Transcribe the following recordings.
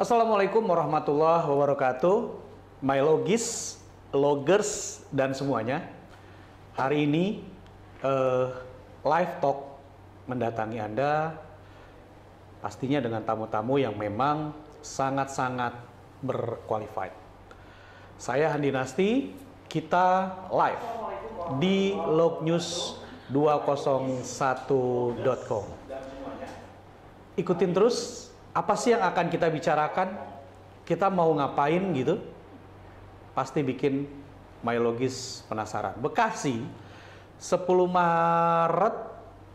Assalamualaikum warahmatullahi wabarakatuh. My logis, loggers dan semuanya. Hari ini uh, live talk mendatangi Anda pastinya dengan tamu-tamu yang memang sangat-sangat berqualified. Saya Handi Nasti, kita live di lognews201.com. Ikutin terus apa sih yang akan kita bicarakan? Kita mau ngapain gitu? Pasti bikin myologis penasaran. Bekasi 10 Maret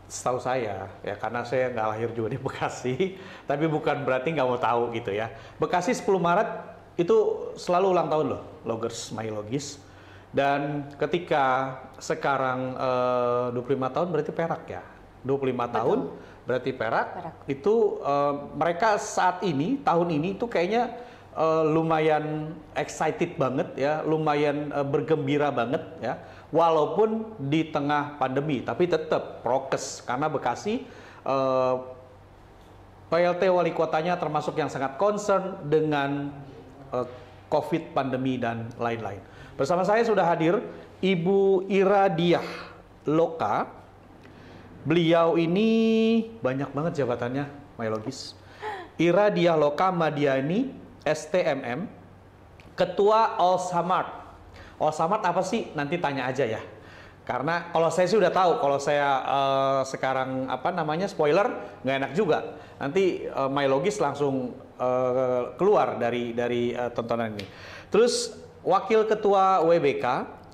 setahu saya ya karena saya nggak lahir juga di Bekasi tapi bukan berarti nggak mau tahu gitu ya Bekasi 10 Maret itu selalu ulang tahun loh Logers Myologis dan ketika sekarang eh, 25 tahun berarti perak ya 25 Betul. tahun berarti perak, perak. itu uh, mereka saat ini tahun ini itu kayaknya uh, lumayan excited banget ya, lumayan uh, bergembira banget ya, walaupun di tengah pandemi, tapi tetap prokes karena Bekasi uh, PLT wali kotanya termasuk yang sangat concern dengan uh, COVID pandemi dan lain-lain. Bersama saya sudah hadir Ibu Ira Diah Loka, Beliau ini banyak banget jabatannya, Myologis. Ira Dialoka Madiani, STMM, Ketua All Olsamart apa sih? Nanti tanya aja ya. Karena kalau saya sih udah tahu, kalau saya uh, sekarang apa namanya spoiler nggak enak juga. Nanti uh, eh, logis langsung uh, keluar dari dari uh, tontonan ini. Terus Wakil Ketua WBK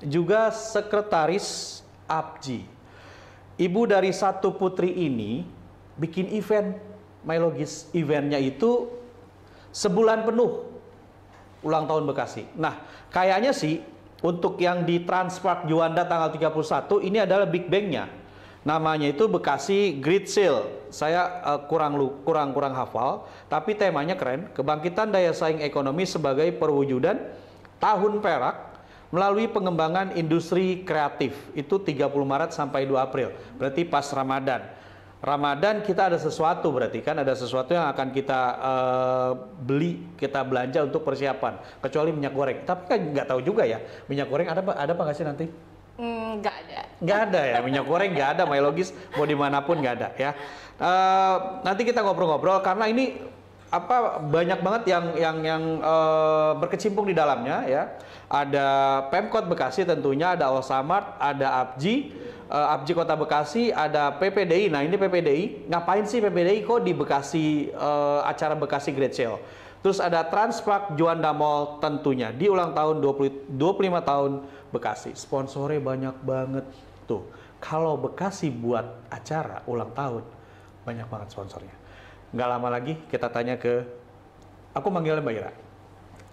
juga Sekretaris APJI ibu dari satu putri ini bikin event Myologis eventnya itu sebulan penuh ulang tahun Bekasi. Nah, kayaknya sih untuk yang di Transpark Juanda tanggal 31 ini adalah Big Bang-nya. Namanya itu Bekasi Grid Sale. Saya uh, kurang kurang kurang hafal, tapi temanya keren, kebangkitan daya saing ekonomi sebagai perwujudan tahun perak melalui pengembangan industri kreatif. Itu 30 Maret sampai 2 April. Berarti pas Ramadan. Ramadan kita ada sesuatu berarti kan ada sesuatu yang akan kita uh, beli kita belanja untuk persiapan kecuali minyak goreng tapi kan nggak tahu juga ya minyak goreng ada ada apa nggak sih nanti hmm, nggak mm, ada nggak ada ya minyak goreng nggak ada my logis mau dimanapun nggak ada ya uh, nanti kita ngobrol-ngobrol karena ini apa banyak banget yang yang yang uh, berkecimpung di dalamnya ya. Ada Pemkot Bekasi tentunya, ada Osamart, ada Abji, uh, Abji Kota Bekasi, ada PPDI. Nah, ini PPDI. Ngapain sih PPDI kok di Bekasi uh, acara Bekasi Great Sale? Terus ada Transpak Juanda Mall tentunya di ulang tahun 20, 25 tahun Bekasi. Sponsornya banyak banget tuh. Kalau Bekasi buat acara ulang tahun banyak banget sponsornya. Nggak lama lagi kita tanya ke, aku manggilnya Mbak Ira.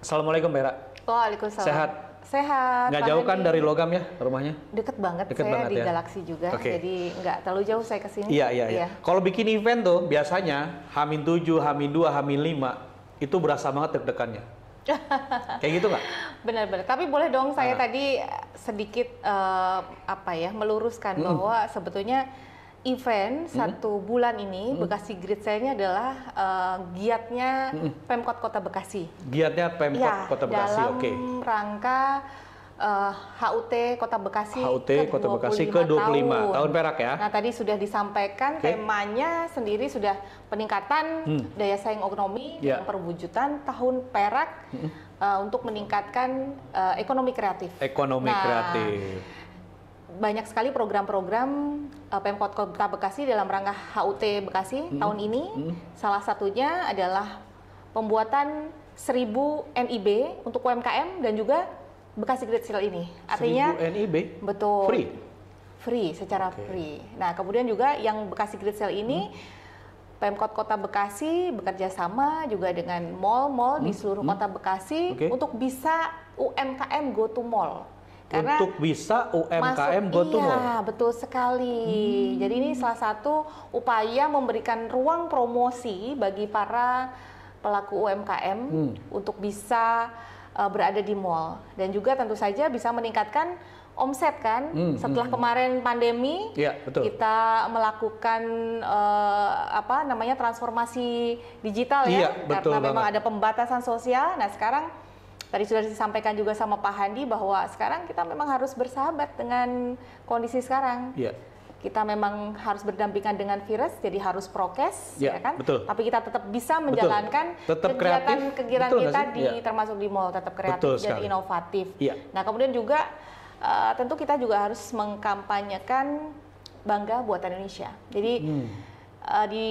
Assalamualaikum Mbak Ira. Waalaikumsalam. Sehat? Sehat. Nggak jauh kan dari Logam ya rumahnya? Deket banget, deket saya banget, di ya? Galaksi juga, okay. jadi nggak terlalu jauh saya kesini. Iya, iya, iya, iya. Kalau bikin event tuh biasanya Hamin 7, Hamin 2, Hamin 5, itu berasa banget deg-degannya. Kayak gitu nggak? Benar-benar. Tapi boleh dong saya nah. tadi eh, sedikit uh, apa ya meluruskan mm. bahwa sebetulnya event hmm. satu bulan ini hmm. Bekasi Grid saya ini adalah uh, giatnya hmm. Pemkot Kota Bekasi. Giatnya Pemkot ya, Kota Bekasi, oke. Okay. Dalam rangka uh, eh, HUT Kota Bekasi HUT ke Kota Bekasi ke 25 tahun. tahun perak ya. Nah, tadi sudah disampaikan okay. temanya sendiri sudah peningkatan hmm. daya saing ekonomi yeah. dan ya. perwujudan tahun perak hmm. uh, untuk meningkatkan uh, ekonomi kreatif. Ekonomi nah, kreatif banyak sekali program-program uh, Pemkot Kota Bekasi dalam rangka HUT Bekasi hmm. tahun ini. Hmm. Salah satunya adalah pembuatan 1000 NIB untuk UMKM dan juga Bekasi Great Sale ini. Artinya 1000 NIB? Betul. Free. Free secara okay. free. Nah, kemudian juga yang Bekasi Great Sale ini hmm. Pemkot Kota Bekasi bekerja sama juga dengan mall-mall hmm. di seluruh hmm. Kota Bekasi okay. untuk bisa UMKM go to mall. Karena untuk bisa UMKM go to Iya, betul sekali. Hmm. Jadi ini salah satu upaya memberikan ruang promosi bagi para pelaku UMKM hmm. untuk bisa uh, berada di mall dan juga tentu saja bisa meningkatkan omset kan hmm, hmm setelah hmm, kemarin pandemi ya, betul. kita melakukan uh, apa namanya transformasi digital ya, ya betul karena banget. memang ada pembatasan sosial nah sekarang Tadi sudah disampaikan juga sama Pak Handi bahwa sekarang kita memang harus bersahabat dengan kondisi sekarang. Yeah kita memang harus berdampingan dengan virus, jadi harus prokes, ya, ya kan? Betul. Tapi kita tetap bisa menjalankan kegiatan kegiatan kita di ya. termasuk di mall tetap kreatif betul dan sekali. inovatif. Ya. Nah kemudian juga uh, tentu kita juga harus mengkampanyekan bangga buatan Indonesia. Jadi hmm. uh, di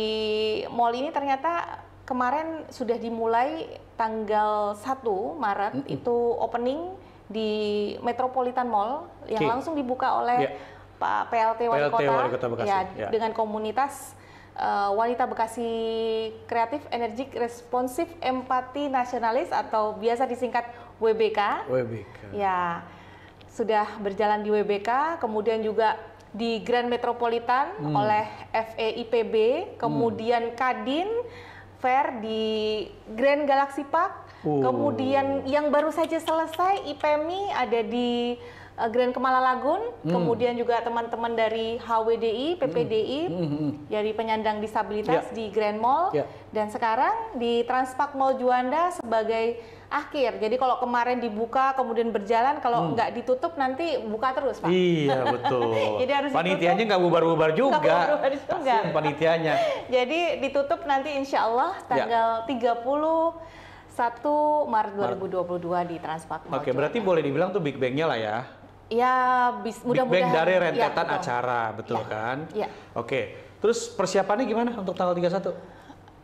mall ini ternyata kemarin sudah dimulai tanggal 1 Maret mm -hmm. itu opening di Metropolitan Mall yang okay. langsung dibuka oleh yeah. Pak PLT Wali PLT Kota, Wali Kota Bekasi. Ya, yeah. dengan komunitas uh, wanita Bekasi kreatif, energik, responsif, empati, nasionalis atau biasa disingkat WBK. WBK. Ya. Sudah berjalan di WBK, kemudian juga di Grand Metropolitan hmm. oleh FEIPB, kemudian hmm. Kadin Fair di Grand Galaxy Park. Oh. Kemudian yang baru saja selesai IPMI ada di eh, Grand Kemala Lagun, hmm. kemudian juga teman-teman dari HWDI, PPDI, hmm. dari hmm, hmm, hmm. penyandang disabilitas yeah. di Grand Mall, yeah. dan sekarang di Transpak Mall Juanda sebagai akhir. Jadi kalau kemarin dibuka kemudian berjalan, kalau hmm. nggak ditutup nanti buka terus, Pak. Iya betul. Jadi harus panitianya nggak bubar-bubar juga. Nggak bubar-bubar juga. panitianya. Jadi ditutup nanti insya Allah ya. tanggal ya. 30 1 Maret 2022 Maret. di Transpak Oke, okay, berarti boleh dibilang tuh Big Bang-nya lah ya. Ya, mudah-mudahan. Big Bang dari ya, rentetan ya, betul. acara, betul ya, kan? Iya. Oke. Okay. Terus persiapannya gimana untuk tanggal 31?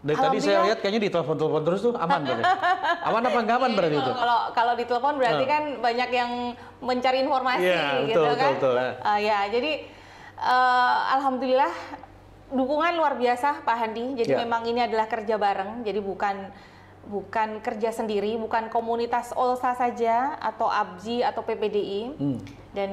Dari tadi saya lihat kayaknya ditelepon-telepon terus tuh aman berarti. aman apa enggak aman berarti itu? Kalau kalau ditelepon berarti ah. kan banyak yang mencari informasi yeah, gitu betul, kan. Betul, betul, uh, ya, jadi uh, alhamdulillah dukungan luar biasa Pak Handi. Jadi yeah. memang ini adalah kerja bareng, jadi bukan bukan kerja sendiri, bukan komunitas Olsa saja atau ABJI atau PPDI. Hmm. Dan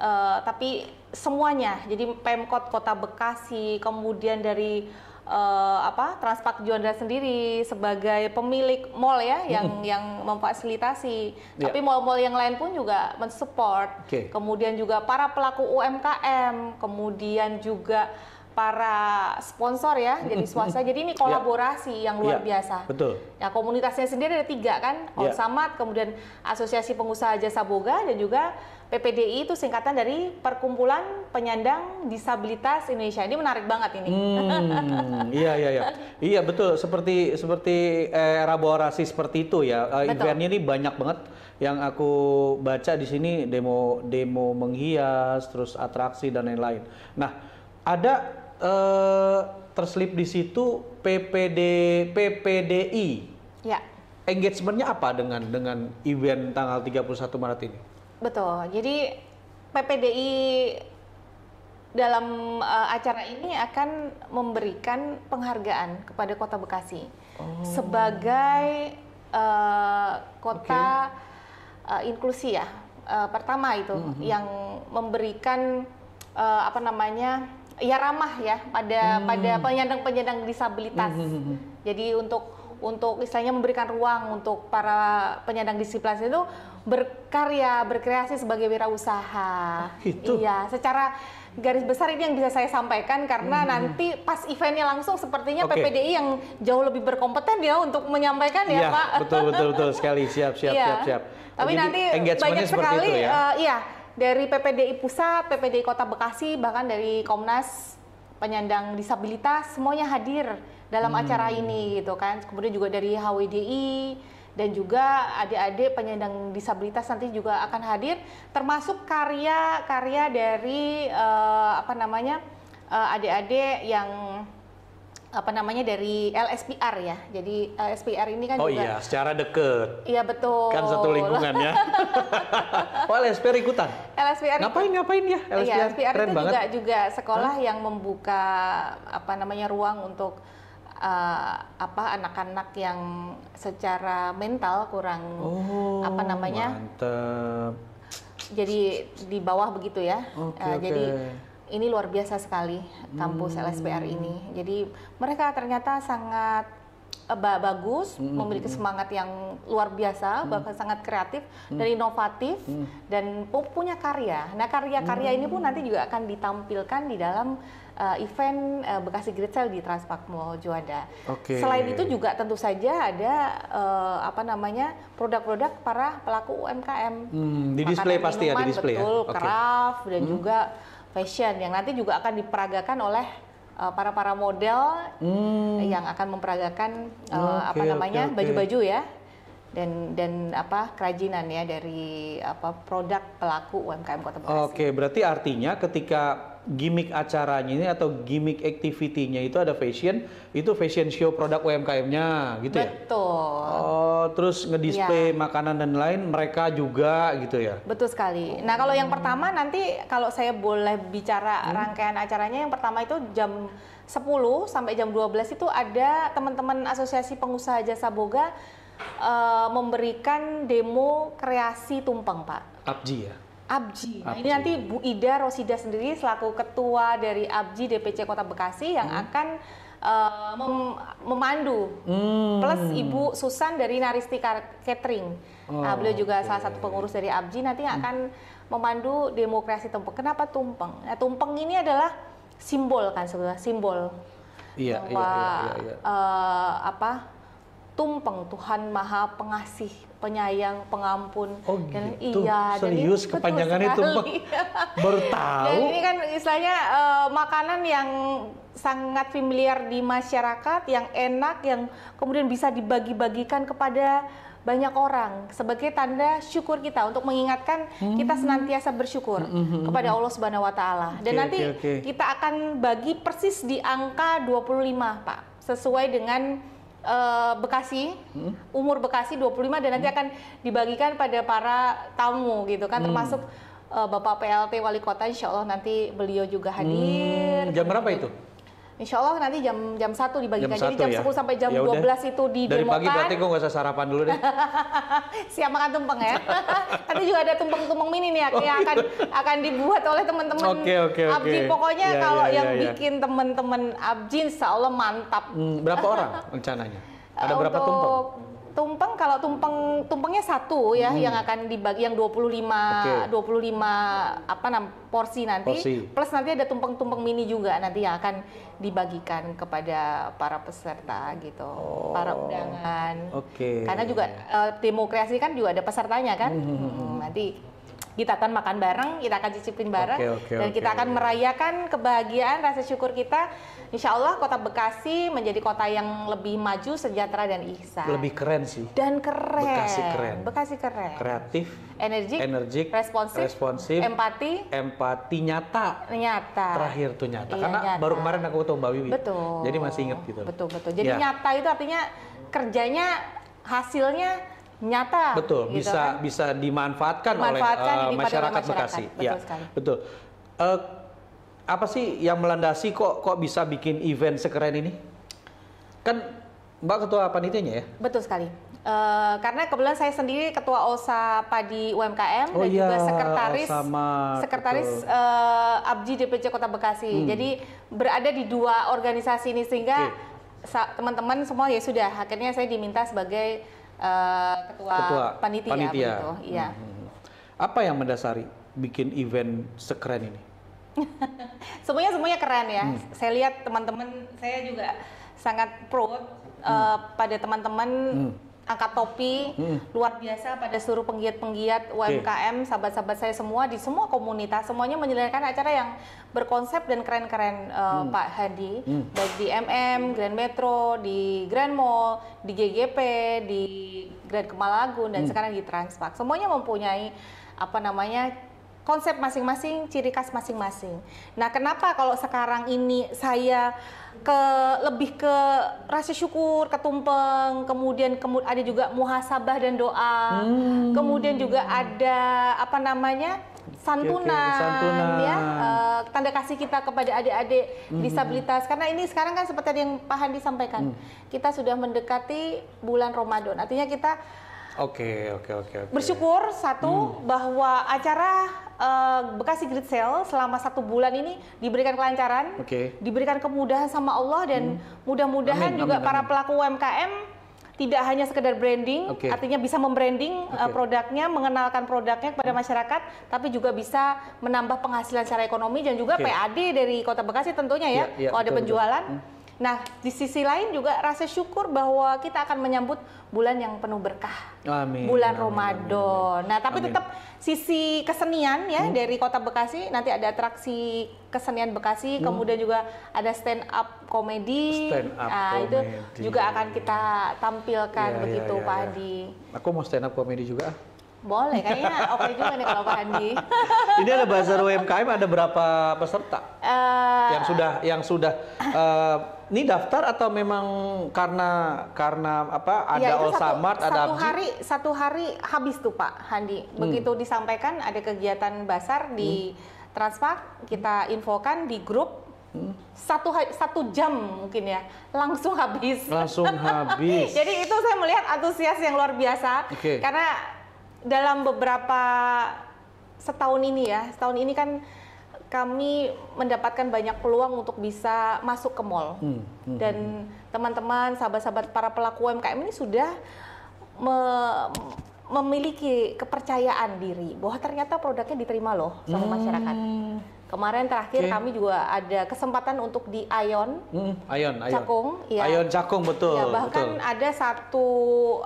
uh, tapi semuanya. Jadi Pemkot Kota Bekasi, kemudian dari uh, apa Transpak Juanda sendiri sebagai pemilik mall ya yang hmm. yang memfasilitasi. Yeah. Tapi mall-mall yang lain pun juga mensupport. Okay. Kemudian juga para pelaku UMKM, kemudian juga para sponsor ya, jadi swasta. Jadi ini ya. kolaborasi yang luar ya, biasa. Betul. Ya komunitasnya sendiri ada tiga kan, ya. Orsamat, kemudian Asosiasi Pengusaha Jasa Boga dan juga PPDI itu singkatan dari Perkumpulan Penyandang Disabilitas Indonesia. Ini menarik banget ini. Hmm, iya iya iya. Iya betul seperti seperti elaborasi eh, seperti itu ya. Uh, Eventnya ini banyak banget yang aku baca di sini demo demo menghias terus atraksi dan lain-lain. Nah, ada uh, terselip di situ PPD PPDI. Ya. Engagementnya apa dengan dengan event tanggal 31 Maret ini? Betul. Jadi PPDI dalam uh, acara ini akan memberikan penghargaan kepada Kota Bekasi oh. sebagai uh, kota okay. uh, inklusi ya uh, pertama itu mm -hmm. yang memberikan uh, apa namanya ya ramah ya pada hmm. pada penyandang-penyandang disabilitas. Hmm. hmm, hmm, hmm. Jadi untuk untuk istilahnya memberikan ruang untuk para penyandang disabilitas itu berkarya, berkreasi sebagai wirausaha. Gitu. Iya, secara garis besar ini yang bisa saya sampaikan karena hmm. nanti pas eventnya langsung sepertinya okay. PPDI yang jauh lebih berkompeten ya untuk menyampaikan ya, ya Pak. Betul betul betul sekali siap siap ya. siap siap. Tapi Jadi, nanti banyak sekali ya? uh, iya dari PPDI pusat, PPDI Kota Bekasi, bahkan dari Komnas penyandang disabilitas semuanya hadir dalam hmm. acara ini gitu kan. Kemudian juga dari HWDI dan juga adik-adik penyandang disabilitas nanti juga akan hadir termasuk karya-karya dari uh, apa namanya uh, eh, adik -adik yang apa namanya dari LSPR ya. Jadi LSPR ini kan oh juga iya, secara deket. Iya betul. Kan satu lingkungan ya. oh LSPR ikutan. LSPR ngapain ngapain ya LSPR? Iya, LSPR Keren itu banget. juga juga sekolah Hah? yang membuka apa namanya ruang untuk uh, apa anak-anak yang secara mental kurang oh, apa namanya? Mantap. Jadi di bawah begitu ya. Okay, uh, eh, jadi ini luar biasa sekali kampus hmm. LSPR ini. Jadi mereka ternyata sangat eh, bagus, hmm. memiliki hmm, hmm. semangat yang luar biasa, hmm. bahkan sangat kreatif hmm. dan inovatif hmm. dan punya karya. Nah, karya-karya hmm. ini pun hmm. nanti juga akan ditampilkan di dalam uh, event uh, Bekasi Great Sale di Transpak Mall Juanda. Okay. Selain itu juga tentu saja ada uh, apa namanya produk-produk para pelaku UMKM. Hmm, di display pasti minuman, ya di display betul, ya. Betul, okay. craft dan hmm. juga fashion yang nanti juga akan diperagakan oleh uh, para para model hmm. yang akan memperagakan uh, eh, okay, apa namanya baju-baju okay, okay. ya dan dan apa kerajinan ya dari apa produk pelaku UMKM Kota Bekasi. Oke, okay, berarti artinya ketika gimmick acaranya ini atau gimmick activity-nya itu ada fashion, itu fashion show produk UMKM-nya gitu ya? Betul. Oh, terus ngedisplay ya. makanan dan lain mereka juga gitu ya? Betul sekali. Nah, kalau yang pertama nanti kalau saya boleh bicara hmm. rangkaian acaranya yang pertama itu jam 10 sampai jam 12 itu ada teman-teman Asosiasi Pengusaha Jasa Boga uh, memberikan demo kreasi tumpeng, Pak. Abji ya? Abji. Nah, ini nanti Bu Ida Rosida sendiri selaku ketua dari Abji DPC Kota Bekasi yang hmm. akan uh, mem memandu. Hmm. Plus Ibu Susan dari Naristi Catering. Oh, nah, beliau juga okay. salah satu pengurus dari Abji nanti hmm. akan memandu demokrasi tumpeng. Kenapa tumpeng? Nah, tumpeng ini adalah simbol kan sebenarnya, simbol. Iya, iya, iya, iya, iya. Uh, apa? tumpeng Tuhan Maha Pengasih, Penyayang, Pengampun. Oh, dan gitu. iya, serius jadi, kepanjangan itu baru ini kan istilahnya uh, makanan yang sangat familiar di masyarakat, yang enak, yang kemudian bisa dibagi-bagikan kepada banyak orang sebagai tanda syukur kita untuk mengingatkan hmm. kita senantiasa bersyukur hmm. hmm, hmm kepada hmm. Allah Subhanahu wa taala. Dan nanti okay, okay. kita akan bagi persis di angka 25, Pak, sesuai dengan Eh, Bekasi, hmm? umur Bekasi 25 dan nanti hmm? akan dibagikan pada para tamu gitu kan hmm. termasuk uh, Bapak PLT Wali Kota Insya Allah nanti beliau juga hadir. Hmm, jam berapa gitu. itu? Insya Allah nanti jam jam satu dibagikan. Jam Jadi jam ya? sampai jam ya dua belas itu di Dari demokan. pagi berarti gue nggak usah sarapan dulu deh. Siap makan tumpeng ya. nanti juga ada tumpeng-tumpeng mini nih ya, oh, yang iya. akan akan dibuat oleh teman-teman okay, okay, okay. Abji. Pokoknya ya, kalau ya, yang ya, bikin teman-teman Abji Insya Allah mantap. Hmm, berapa orang rencananya? Ada eh, Untuk berapa tumpeng? Tumpeng kalau tumpeng tumpengnya satu ya hmm. yang akan dibagi yang 25 okay. 25 apa nam, porsi nanti porsi. plus nanti ada tumpeng-tumpeng mini juga nanti yang akan dibagikan kepada para peserta gitu, oh. para undangan. Okay. Karena juga uh, demokrasi kan juga ada pesertanya kan. Hmm hmm, hmm, hmm. hmm, nanti kita akan makan bareng, kita akan cicipin bareng, okay, okay, dan okay. kita akan merayakan kebahagiaan rasa syukur kita Insya Allah kota Bekasi menjadi kota yang lebih maju, sejahtera dan ihsan. Lebih keren sih. Dan keren. Bekasi keren. Bekasi keren. Kreatif. Energik. Energik. Responsif. Responsif. Empati. Empati nyata. Nyata. Terakhir tuh nyata. Iya, Karena nyata. baru kemarin aku ketemu Mbak Wiwi. Betul. Jadi masih inget gitu. Betul betul. Jadi ya. nyata itu artinya kerjanya hasilnya nyata. Betul, gitu bisa kan? bisa dimanfaatkan, dimanfaatkan oleh uh, masyarakat, masyarakat Bekasi. Betul ya. sekali. Betul. Uh, apa sih yang melandasi kok kok bisa bikin event sekeren ini? Kan Mbak ketua panitianya ya? Betul sekali. Uh, karena kebetulan saya sendiri ketua OSA Padi UMKM oh dan iya, juga sekretaris sama, sekretaris uh, Abdi DPC Kota Bekasi. Hmm. Jadi berada di dua organisasi ini sehingga teman teman-teman semua ya sudah akhirnya saya diminta sebagai uh, ketua, ketua panitia, panitia. Begitu, iya. hmm, hmm, hmm. Apa yang mendasari bikin event sekeren ini? semuanya semuanya keren ya. Hmm. Saya lihat teman-teman saya juga sangat pro eh, hmm. uh, pada teman-teman hmm. angkat topi hmm. luar biasa pada seluruh penggiat-penggiat UMKM, okay. sahabat-sahabat saya semua di semua komunitas semuanya menyelenggarakan acara yang berkonsep dan keren-keren uh, hmm. Pak Hadi hmm. baik di MM, Grand Metro, di Grand Mall, di GGP, di Grand Kemalagun dan hmm. sekarang di Transpak. Semuanya mempunyai apa namanya konsep masing-masing, ciri khas masing-masing. Nah, kenapa kalau sekarang ini saya ke lebih ke rasa syukur, ketumpeng, kemudian kemud, ada juga muhasabah dan doa, hmm. kemudian juga ada apa namanya santunan, okay, santunan. ya uh, tanda kasih kita kepada adik-adik hmm. disabilitas karena ini sekarang kan seperti yang Pak Handi sampaikan, mm. kita sudah mendekati bulan Ramadan, artinya kita Oke, oke, oke. Bersyukur satu hmm. bahwa acara uh, Bekasi Grid Sale selama satu bulan ini diberikan kelancaran, okay. diberikan kemudahan sama Allah dan hmm. mudah-mudahan juga amin, para amin. pelaku UMKM tidak hanya sekedar branding, okay. artinya bisa membranding eh, okay. uh, produknya, mengenalkan produknya kepada hmm. masyarakat, tapi juga bisa menambah penghasilan secara ekonomi dan juga okay. PAD dari Kota Bekasi tentunya ya, yeah, yeah, kalau ada betul, penjualan. Hmm Nah, di sisi lain juga rasa syukur bahwa kita akan menyambut bulan yang penuh berkah. Amin. Bulan amin, Ramadan. Amin, Nah, tapi amin. tetap sisi kesenian ya hmm. dari Kota Bekasi nanti ada atraksi kesenian Bekasi, hmm. kemudian juga ada stand up komedi. Stand up nah, komedi. itu juga akan kita tampilkan ya, begitu ya, ya, Pak ya. Adi. Aku mau stand up komedi juga. Ah. Boleh, kayaknya oke okay juga nih kalau Pak Andi. Ini ada bazar UMKM, ada berapa peserta uh, yang sudah yang sudah uh, ini daftar atau memang karena karena apa ya, ada ya, Olsamart, ada satu hari satu hari habis tuh Pak Handi. Hmm. Begitu hmm. disampaikan ada kegiatan basar di hmm. Transpak, kita infokan di grup hmm. satu satu jam mungkin ya langsung habis langsung habis jadi itu saya melihat antusias yang luar biasa okay. karena dalam beberapa setahun ini ya, setahun ini kan kami mendapatkan banyak peluang untuk bisa masuk ke mall. Hmm, hmm, hmm Dan hmm. teman-teman, sahabat-sahabat para pelaku UMKM ini sudah me memiliki kepercayaan diri bahwa ternyata produknya diterima loh sama hmm. masyarakat. Kemarin terakhir okay. kami juga ada kesempatan untuk di Ayon, mm, Ayon Ayon, Cakung, ya. Ayon Cakung betul. Ya, bahkan betul. ada satu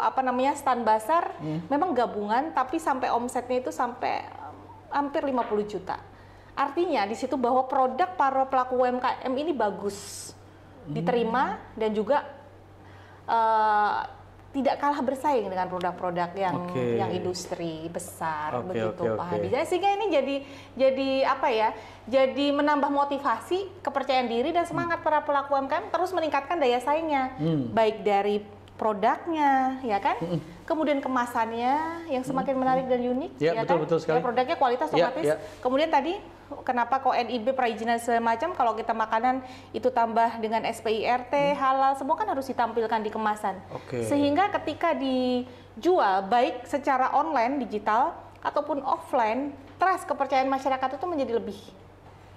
apa namanya stand basar, mm. memang gabungan tapi sampai omsetnya itu sampai eh, hampir 50 juta. Artinya di situ bahwa produk para pelaku UMKM ini bagus hmm. diterima mm. dan juga uh, tidak kalah bersaing dengan produk-produk yang okay. yang industri besar okay, begitu okay, Pak okay. Hadi. Jadi sehingga ini jadi jadi apa ya? Jadi menambah motivasi, kepercayaan diri dan semangat hmm. para pelaku UMKM terus meningkatkan daya saingnya. Hmm. Baik dari produknya, ya kan? Kemudian kemasannya yang semakin menarik dan unik, yeah, ya betul, kan? Betul sekali. Ya, produknya kualitas ya, otomatis. Yeah, yeah. Kemudian tadi kenapa kok NIB perizinan semacam? kalau kita makanan itu tambah dengan SPIRT, hmm. halal, semua kan harus ditampilkan di kemasan. Okay. Sehingga ketika dijual baik secara online digital ataupun offline, trust kepercayaan masyarakat itu menjadi lebih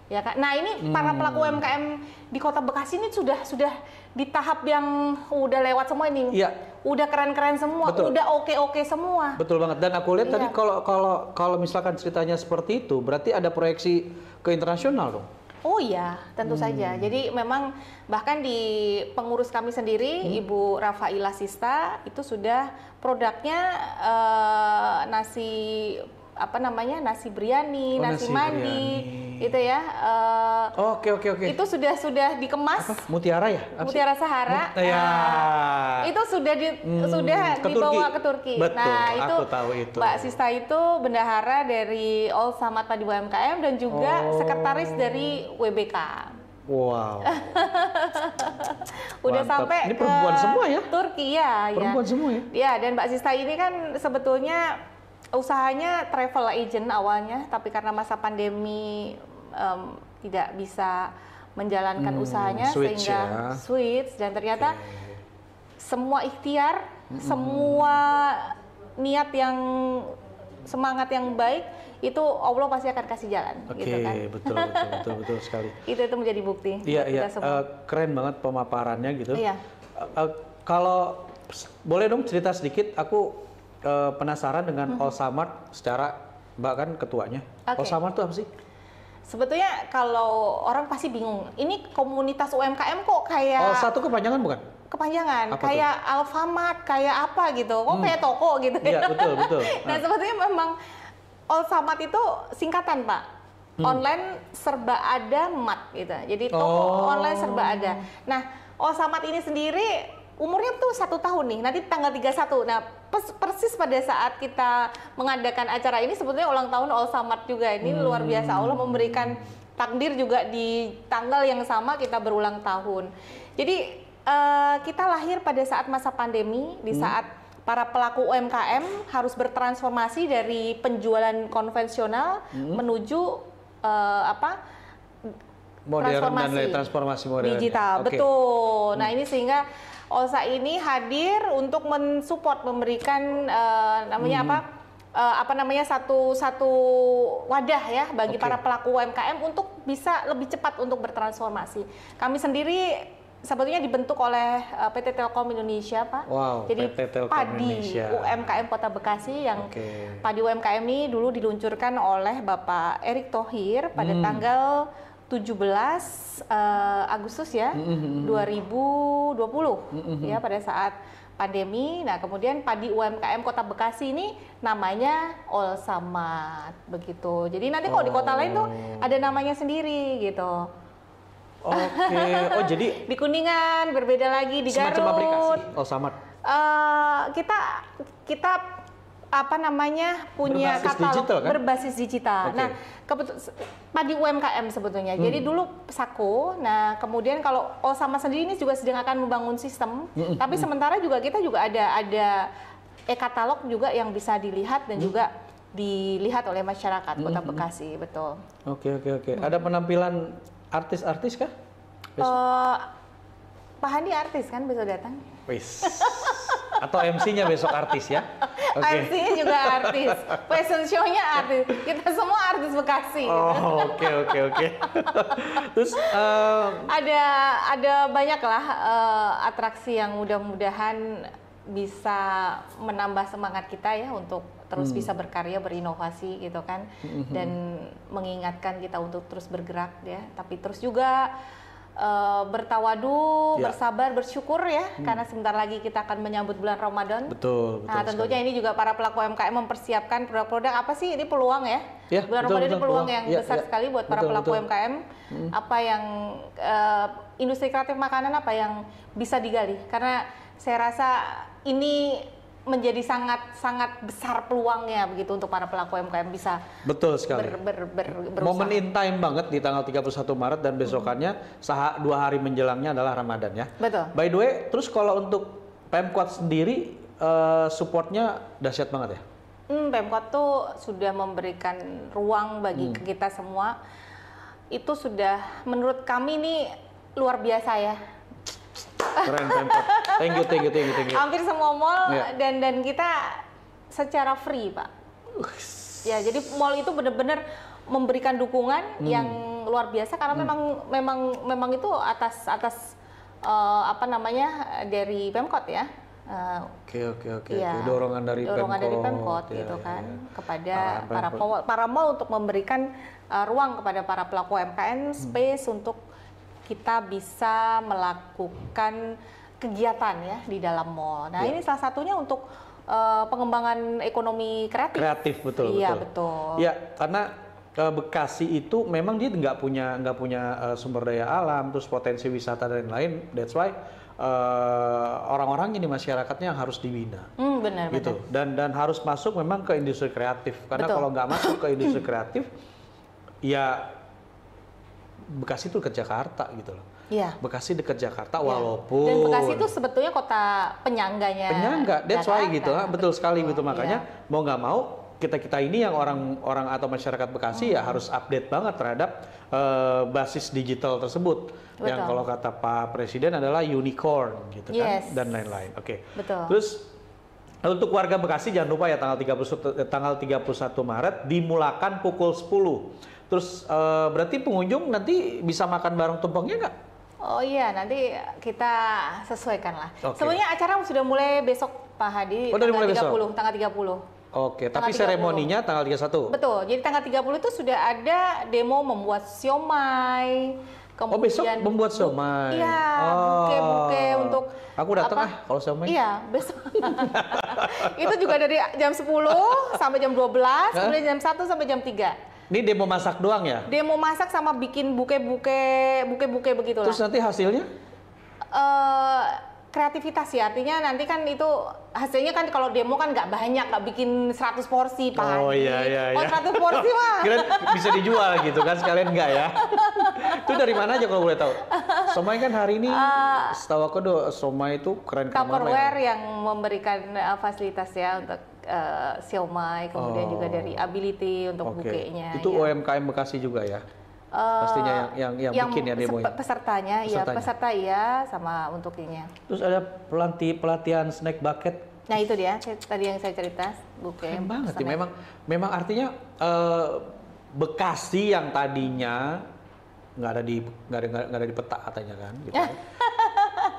ya kan. Nah ini hmm. para pelaku UMKM di Kota Bekasi ini sudah sudah di tahap yang udah lewat semua ini. Iya. Udah keren-keren semua, Betul. udah oke-oke semua. Betul banget. Dan aku lihat iya. tadi kalau kalau kalau misalkan ceritanya seperti itu, berarti ada proyeksi ke internasional dong. Oh iya, tentu hmm. saja. Jadi memang bahkan di pengurus kami sendiri, hmm. Ibu Rafaila Sista itu sudah produknya eh, nasi apa namanya nasi biryani, oh, nasi, nasi mandi, biryani. itu ya. Eh, oke oke oke. Itu sudah sudah dikemas. Apa? Mutiara ya? Apa Mutiara sih? Sahara. Mutiara. Ah, itu sudah di, hmm, sudah ke dibawa Turki. ke Turki. Nah, Betul. Nah itu, aku tahu itu. Mbak Sista itu bendahara dari All Samat Padi UMKM dan juga oh. sekretaris dari WBK. Wow. Udah Mantap. sampai ini perempuan ke semua ya? Turki ya, ya. perempuan ya. semua ya. Ya, dan Mbak Sista ini kan sebetulnya usahanya travel agent awalnya, tapi karena masa pandemi um, tidak bisa menjalankan hmm, usahanya switch sehingga ya. switch dan ternyata okay. semua ikhtiar, hmm. semua niat yang semangat yang baik itu Allah pasti akan kasih jalan. Gitu Oke, okay, gitu kan? betul, betul, betul, betul sekali. itu itu menjadi bukti. Iya, iya. Uh, keren banget pemaparannya gitu. Iya. Uh, uh, kalau boleh dong cerita sedikit, aku uh, penasaran dengan hmm. Alzheimer secara Mbak kan ketuanya. Okay. Alzheimer itu apa sih? Sebetulnya kalau orang pasti bingung, ini komunitas UMKM kok kayak Oh, satu kepanjangan bukan? Kepanjangan, apa kayak tuh? Alfamart, kayak apa gitu. Kok hmm. kayak toko gitu. Ya. Iya, betul, betul. nah, nah, sebetulnya memang Alfamart itu singkatan, Pak hmm. online serba ada mat gitu. Jadi toko oh. online serba ada. Nah, Osamat ini sendiri umurnya tuh satu tahun nih, nanti tanggal 31. Nah, persis pada saat kita mengadakan acara ini sebetulnya ulang tahun All Samad juga. Ini hmm. luar biasa Allah memberikan takdir juga di tanggal yang sama kita berulang tahun. Jadi uh, kita lahir pada saat masa pandemi, di hmm. saat para pelaku UMKM harus bertransformasi dari penjualan konvensional hmm. menuju uh, apa? Modern transformasi, dan transformasi modern. Digital, okay. betul. Nah, hmm. Nah, ini sehingga Olsa ini hadir untuk mensupport memberikan uh, namanya hmm. apa? Eh, apa namanya satu satu wadah ya bagi okay. para pelaku UMKM untuk bisa lebih cepat untuk bertransformasi. Kami sendiri sebetulnya dibentuk oleh eh, PT Telkom Indonesia, Pak. Wow, Jadi PT Telkom padi Indonesia. UMKM Kota Bekasi yang okay. padi UMKM ini dulu diluncurkan oleh Bapak Erick Thohir pada hmm. tanggal 17 uh, eh, Agustus ya mm -hmm. 2020 mm -hmm. ya pada saat pandemi. Nah, kemudian padi UMKM Kota Bekasi ini namanya All Samat begitu. Jadi nanti kalau di kota lain tuh oh. ada namanya sendiri gitu. Oke. Okay. Oh, jadi di Kuningan berbeda lagi di Garut. Semacam aplikasi Samat. Uh, kita kita apa namanya punya berbasis katalog digital, kan? berbasis digital. Okay. Nah, padi UMKM sebetulnya. Hmm. Jadi dulu Sako, nah kemudian kalau oh sama sendiri ini juga sedang akan membangun sistem, hmm. tapi hmm. sementara juga kita juga ada ada e-katalog juga yang bisa dilihat dan hmm. juga dilihat oleh masyarakat Kota hmm. Bekasi, betul. Oke, okay, oke, okay, oke. Okay. Hmm. Ada penampilan artis-artis kah? Uh, Pak Handi artis kan bisa datang? Wis. atau MC-nya besok artis ya. Okay. MC-nya juga artis. Fashion show-nya artis. Kita semua artis Bekasi. Oh, oke oke oke. Terus um... ada ada banyak lah uh, eh, atraksi yang mudah-mudahan bisa menambah semangat kita ya untuk terus hmm. bisa berkarya, berinovasi gitu kan, hmm, hmm, hmm. dan mengingatkan kita untuk terus bergerak ya. Tapi terus juga uh, bertawadu, ya. bersabar, bersyukur ya, hmm. karena sebentar lagi kita akan menyambut bulan Ramadan. Betul. betul nah, tentunya sekali. ini juga para pelaku UMKM mempersiapkan produk-produk apa sih ini peluang ya? ya bulan betul, Ramadan betul, ini peluang, peluang yang ya, besar ya. sekali buat para pelaku betul. UMKM. Hmm. Apa yang uh, industri kreatif makanan apa yang bisa digali? Karena saya rasa ini menjadi sangat sangat besar peluangnya begitu untuk para pelaku UMKM bisa betul sekali ber, ber, ber, momen in time banget di tanggal 31 Maret dan besokannya mm sah dua hari menjelangnya adalah Ramadan ya betul by the way terus kalau untuk Pemkot sendiri uh, supportnya dahsyat banget ya hmm, Pemkot tuh sudah memberikan ruang bagi hmm. kita semua itu sudah menurut kami ini luar biasa ya Keren, keren. Thank you, thank you, thank you, thank you. Hampir semua mall yeah. dan dan kita secara free, Pak. Ya, jadi mall itu benar-benar memberikan dukungan hmm. yang luar biasa karena hmm. memang memang memang itu atas atas uh, apa namanya dari Pemkot ya. Eh, oke oke iya. oke. Dorongan dari dorongan Pemkot, dari Pemkot ya, gitu iya, kan ya. kepada para para mal para mall untuk memberikan uh, ruang kepada para pelaku mkn hmm. space hmm. untuk kita bisa melakukan kegiatan ya di dalam mall. Nah, yeah. ini salah satunya untuk uh, pengembangan ekonomi kreatif. Kreatif betul. Iya betul. Iya karena uh, Bekasi itu memang dia nggak punya nggak punya uh, sumber daya alam, terus potensi wisata dan lain-lain. That's why uh, orang-orangnya di masyarakatnya yang harus dibina. Mm, benar. Gitu benar. dan dan harus masuk memang ke industri kreatif karena betul. kalau nggak masuk ke industri kreatif ya Bekasi itu dekat Jakarta gitu loh. Iya. Bekasi dekat Jakarta ya. walaupun Dan Bekasi itu sebetulnya kota penyangganya. Penyangga, that's Jakarta, why gitu. lah, Betul sekali gitu makanya ya. mau nggak mau kita-kita ini yang orang-orang atau masyarakat Bekasi ya hmm. ya harus update banget terhadap uh, basis digital tersebut. Betul. Yang kalau kata Pak Presiden adalah unicorn gitu kan, yes. kan dan lain-lain. Oke. Okay. Betul. Terus untuk warga Bekasi jangan lupa ya tanggal 30 eh, tanggal 31 Maret dimulakan pukul 10 Terus uh, berarti pengunjung nanti bisa makan bareng tumpengnya nggak? Oh iya, nanti kita sesuaikan lah. Okay. Sebenarnya acara sudah mulai besok Pak Hadi, oh, tanggal mulai 30, besok? tanggal 30. Oke, okay, tapi 30. seremoninya tanggal 31? Betul, jadi tanggal 30 itu sudah ada demo membuat siomay, Kemudian, oh besok membuat siomay? Iya, buke buke oh. untuk Aku datang ah kalau somai. Iya, besok. itu juga dari jam 10 sampai jam 12, kemudian jam 1 sampai jam 3. Ini demo masak doang ya? Demo masak sama bikin buke-buke, buke-buke begitulah. Terus nanti hasilnya? Uh, kreativitas ya artinya nanti kan itu hasilnya kan kalau demo kan nggak banyak nggak bikin 100 porsi pak oh iya iya iya oh 100 iya. porsi mah Kira bisa dijual gitu kan sekalian nggak ya itu dari mana aja kalau boleh tahu somai kan hari ini uh, setahu aku do somai itu keren keren ya? tupperware yang memberikan uh, fasilitas ya untuk uh, eh, Siomay, kemudian oh. juga dari oh, Ability untuk okay. bukenya. Itu ya. UMKM Bekasi juga ya? Eh, Pastinya yang yang, yang, yang bikin ya demo Pesertanya, iya, pesertanya, ya peserta ya sama untuk ini. Terus ada pelatih pelatihan snack bucket. Nah itu dia tadi yang saya cerita buke. Keren banget ya, ya. Memang memang artinya uh, Bekasi yang tadinya nggak ada di nggak ada ada di peta katanya kan. Gitu.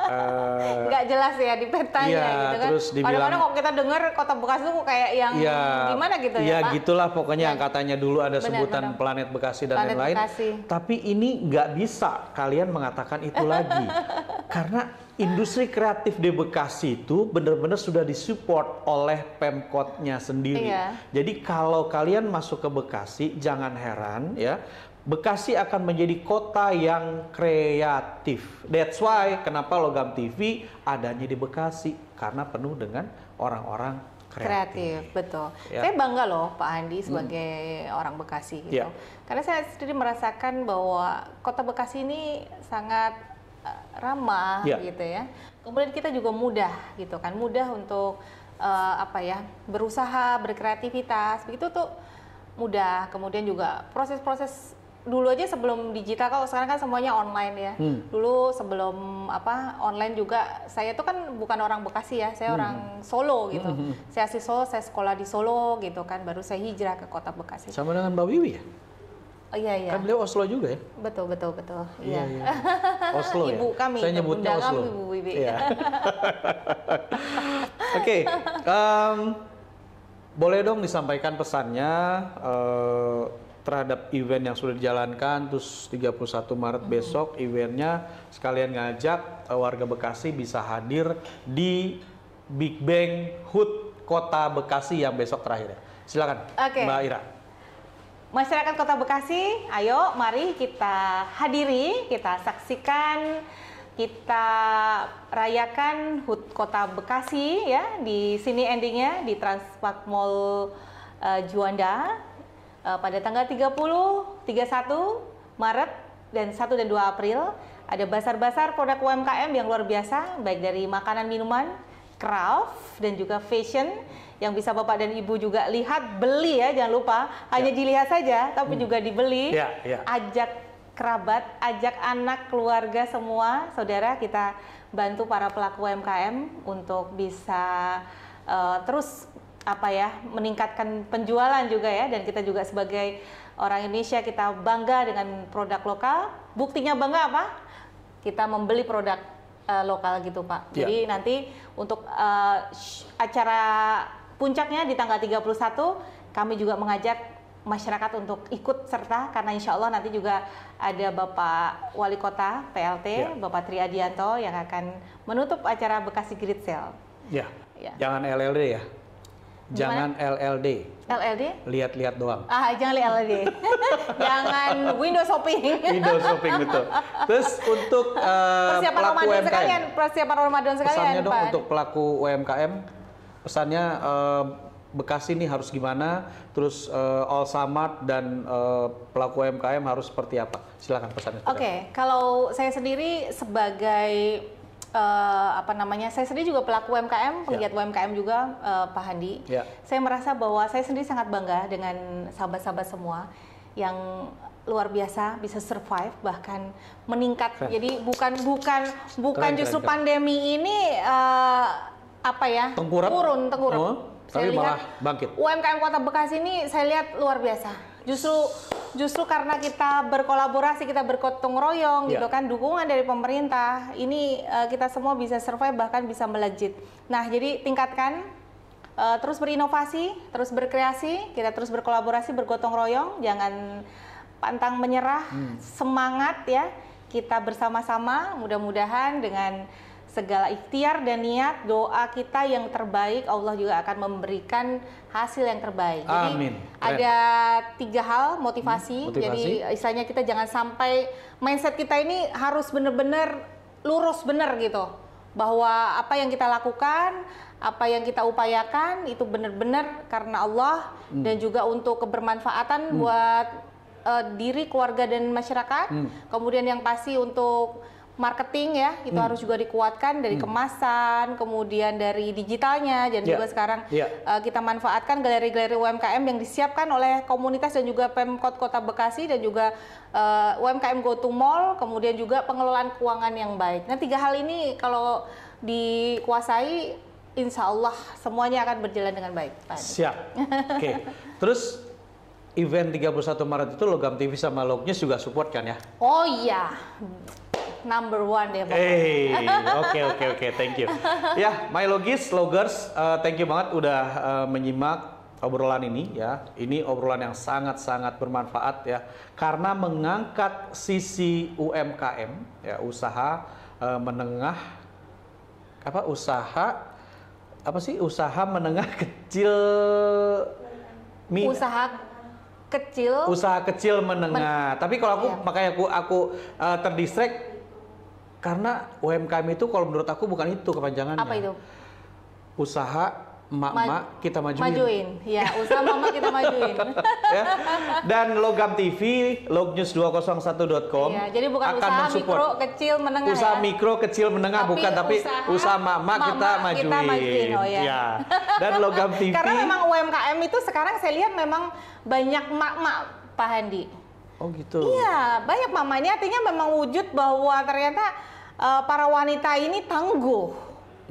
uh, jelas ya di petanya iya, gitu kan. Terus dibilang, Kadang-kadang kalau kita dengar kota Bekasi tuh kayak yang iya, gimana gitu ya, Iya ya Pak? gitulah pokoknya iya. angkatannya katanya dulu ada benar, sebutan benar. planet Bekasi dan lain-lain. Tapi ini nggak bisa kalian mengatakan itu lagi. Karena industri kreatif di Bekasi itu benar-benar sudah disupport oleh Pemkotnya sendiri. Iya. Jadi kalau kalian masuk ke Bekasi jangan heran ya Bekasi akan menjadi kota yang kreatif. That's why kenapa logam TV adanya di Bekasi karena penuh dengan orang-orang kreatif. kreatif. Betul. Ya. Saya bangga loh Pak Andi hmm. sebagai hmm. orang Bekasi gitu. Ya. Karena saya sendiri merasakan bahwa kota Bekasi ini sangat eh, ramah ya. gitu ya. Kemudian kita juga mudah gitu kan, mudah untuk uh, apa ya, berusaha, berkreativitas. Begitu tuh mudah. Kemudian juga proses-proses dulu aja sebelum digital kalau sekarang kan semuanya online ya. Hmm. Dulu sebelum apa online juga saya itu kan bukan orang Bekasi ya, saya hmm. orang Solo gitu. Hmm, hmm, hmm. Saya asli Solo, saya sekolah di Solo gitu kan, baru saya hijrah ke kota Bekasi. Sama dengan Mbak Wiwi ya? Oh, iya iya. Kan beliau Oslo juga ya? Betul betul betul. Iya. iya. iya. Oslo ya? ibu kami. Saya nyebutnya Oslo. Ibu Wiwi. Iya. Oke. okay. Um, boleh dong disampaikan pesannya uh, terhadap event yang sudah dijalankan terus 31 Maret hmm. besok eventnya sekalian ngajak eh, warga Bekasi bisa hadir di Big Bang Hood Kota Bekasi yang besok terakhir ya. Silakan okay. Mbak Ira. Masyarakat Kota Bekasi, ayo mari kita hadiri, kita saksikan kita rayakan HUT Kota Bekasi ya di sini endingnya di Transpark Mall uh, Juanda Eh, pada tanggal 30, 31 Maret dan 1 dan 2 April ada basar-basar produk UMKM yang luar biasa baik dari makanan minuman, craft dan juga fashion yang bisa Bapak dan Ibu juga lihat beli ya jangan lupa hanya ya. dilihat saja tapi hmm. juga dibeli. Ya, ya. Ajak kerabat, ajak anak, keluarga semua, saudara kita bantu para pelaku UMKM untuk bisa uh, terus apa ya meningkatkan penjualan juga ya dan kita juga sebagai orang Indonesia kita bangga dengan produk lokal. Buktinya bangga apa? Kita membeli produk uh, lokal gitu Pak. ya. Jadi nanti untuk uh, acara puncaknya di tanggal 31 kami juga mengajak masyarakat untuk ikut serta karena insya Allah nanti juga ada Bapak Wali Kota PLT, ya. Bapak Tri Adianto yang akan menutup acara Bekasi Grid Sale. Ya. ya. Jangan LLD ya. Jangan LLD. LLD? Lihat-lihat doang. Ah, jangan LLD. jangan window shopping. window shopping betul. Terus untuk uh, persiapan pelaku Ramadan UMKM. Sekalian, persiapan Ramadan sekalian. Pesannya Pak. untuk pelaku UMKM. Pesannya uh, eh, Bekasi ini harus gimana? Terus uh, All Samad dan uh, pelaku UMKM harus seperti apa? Silakan pesannya. Oke, okay. kalau saya sendiri sebagai uh, apa namanya saya sendiri juga pelaku UMKM ya. penggiat yeah. UMKM juga uh, Pak Handi yeah. saya merasa bahwa saya sendiri sangat bangga dengan sahabat-sahabat semua yang luar biasa bisa survive bahkan meningkat jadi bukan bukan bukan keren, justru keren, pandemi ini uh, apa ya tengkurap. turun tengkurap oh, saya tapi lihat, malah bangkit UMKM Kota Bekasi ini saya lihat luar biasa justru justru karena kita berkolaborasi, kita bergotong royong yeah. gitu kan, dukungan dari pemerintah, ini uh, kita semua bisa survive bahkan bisa melejit. Nah, jadi tingkatkan uh, terus berinovasi, terus berkreasi, kita terus berkolaborasi, bergotong royong, jangan pantang menyerah, hmm. semangat ya. Kita bersama-sama mudah-mudahan dengan segala ikhtiar dan niat doa kita yang terbaik Allah juga akan memberikan hasil yang terbaik. Jadi ada tiga hal motivasi. Hmm, motivasi. Jadi istilahnya kita jangan sampai mindset kita ini harus benar-benar lurus benar gitu bahwa apa yang kita lakukan, apa yang kita upayakan itu benar-benar karena Allah hmm. dan juga untuk kebermanfaatan hmm. buat uh, diri keluarga dan masyarakat. Hmm. Kemudian yang pasti untuk marketing ya itu hmm. harus juga dikuatkan dari hmm. kemasan kemudian dari digitalnya dan yeah. juga sekarang yeah. Ya. uh, kita manfaatkan galeri-galeri UMKM yang disiapkan oleh komunitas dan juga Pemkot Kota Bekasi dan juga uh, eh, UMKM Go to Mall kemudian juga pengelolaan keuangan yang baik nah tiga hal ini kalau dikuasai insya Allah semuanya akan berjalan dengan baik Pak siap oke okay. terus event 31 Maret itu logam TV sama lognya juga support kan ya oh iya number one deh Hey, oke oke oke, thank you. ya, my logis, logers, uh, thank you banget udah uh, menyimak obrolan ini ya. Ini obrolan yang sangat-sangat bermanfaat ya karena mengangkat sisi UMKM ya, usaha uh, menengah apa usaha apa sih usaha menengah kecil mi, usaha kecil usaha kecil menengah men tapi kalau aku iya. makanya aku aku uh, terdistract karena UMKM itu kalau menurut aku bukan itu kepanjangannya. Apa itu? Usaha mak Ma kita majuin. Majuin, ya usaha mak-mak kita majuin. ya. Dan logam TV, lognews201.com. Iya, jadi bukan akan usaha mensupport. mikro, kecil, menengah. Usaha ya? mikro, kecil, menengah tapi bukan, tapi usaha, mak-mak kita majuin. Kita majuin oh ya. ya. Dan logam TV. Karena memang UMKM itu sekarang saya lihat memang banyak mak-mak Pak Handi. Oh gitu. Iya, banyak mamanya artinya memang wujud bahwa ternyata uh, para wanita ini tangguh,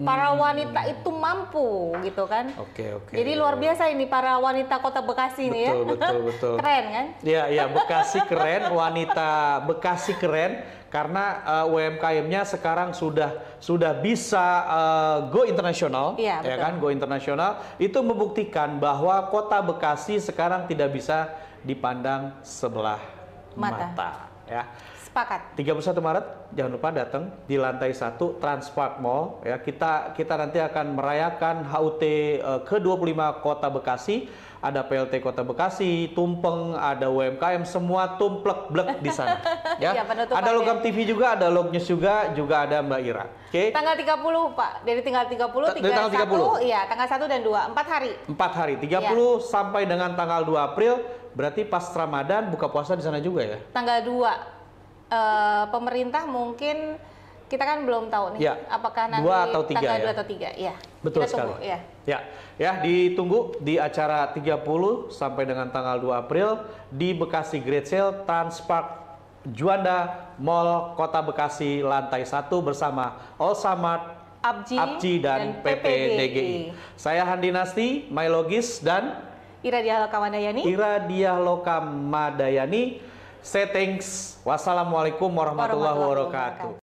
para hmm. wanita itu mampu gitu kan. Oke okay, oke. Okay. Jadi luar biasa ini para wanita kota Bekasi betul, ini ya. Betul betul betul. keren kan? Iya iya Bekasi keren, wanita Bekasi keren karena uh, eh, UMKM-nya sekarang sudah sudah bisa uh, go internasional, iya, ya, ya kan, go internasional itu membuktikan bahwa kota Bekasi sekarang tidak bisa dipandang sebelah mata, mata ya. Sepakat. 31 Maret jangan lupa datang di lantai 1 Transpark Mall ya. Kita kita nanti akan merayakan HUT uh, ke-25 Kota Bekasi. Ada PLT Kota Bekasi, Tumpeng, ada UMKM, semua tumplek blek di sana. ya. ya ada logam ya. TV juga, ada log news juga, juga ada Mbak Ira. Oke. Okay. Tanggal 30 Pak, dari tanggal 30, 31, tanggal 30. iya tanggal 1 dan 2, 4 hari. 4 hari, 30 ya. sampai dengan tanggal 2 April, berarti pas Ramadan buka puasa di sana juga ya? Tanggal 2 Eh, pemerintah mungkin kita kan belum tahu nih ya, apakah nanti dua atau tiga, tanggal ya. 2 atau 3 ya. Betul kita sekali. Tunggu, ya. ya. Ya, ditunggu di acara 30 sampai dengan tanggal 2 April di Bekasi Great Sale Transpark Juanda Mall Kota Bekasi lantai 1 bersama All Samart Abji, Abji dan, dan PPDGI. Saya Handi Nasti, Mylogis dan Ira Diah Lokamadayani. Ira Diah Madayani settings. Wassalamualaikum warahmatullahi wabarakatuh.